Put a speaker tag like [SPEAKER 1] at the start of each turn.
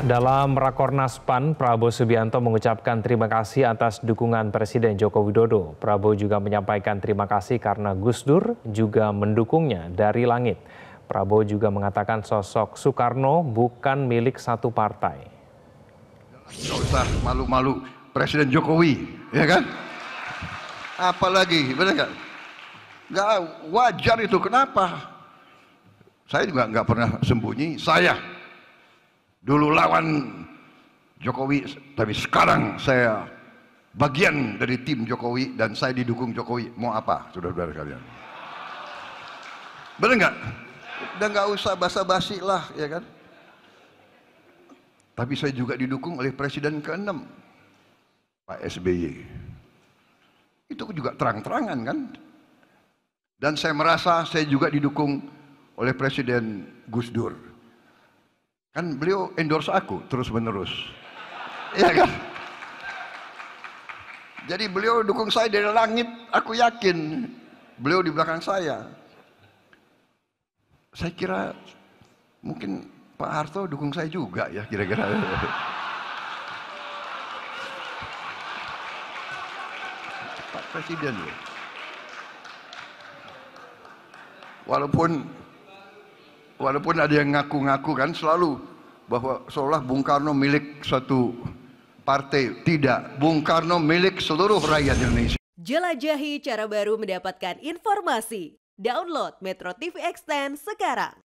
[SPEAKER 1] Dalam Rakornas PAN, Prabowo Subianto mengucapkan terima kasih atas dukungan Presiden Joko Widodo. Prabowo juga menyampaikan terima kasih karena Gus Dur juga mendukungnya dari langit. Prabowo juga mengatakan sosok Soekarno bukan milik
[SPEAKER 2] satu partai. Tidak usah malu-malu Presiden Jokowi, ya kan? Apalagi, benar nggak? Gak wajar itu, kenapa? Saya juga nggak pernah sembunyi, saya Dulu lawan Jokowi, tapi sekarang saya bagian dari tim Jokowi dan saya didukung Jokowi. Mau apa, saudara-saudara kalian? Benar nggak? Dan nggak usah basa-basi lah, ya kan? Tapi saya juga didukung oleh Presiden ke-6, Pak SBY. Itu juga terang-terangan kan? Dan saya merasa saya juga didukung oleh Presiden Gus Dur. Kan beliau endorse aku terus menerus. Iya kan? Jadi beliau dukung saya dari langit, aku yakin. Beliau di belakang saya. Saya kira mungkin Pak Harto dukung saya juga ya kira-kira. Pak Presiden ya. Walaupun walaupun ada yang ngaku-ngaku kan selalu bahwa seolah Bung Karno milik satu partai. Tidak, Bung Karno milik seluruh rakyat Indonesia.
[SPEAKER 1] Jelajahi cara baru mendapatkan informasi. Download Metro TV Extend sekarang.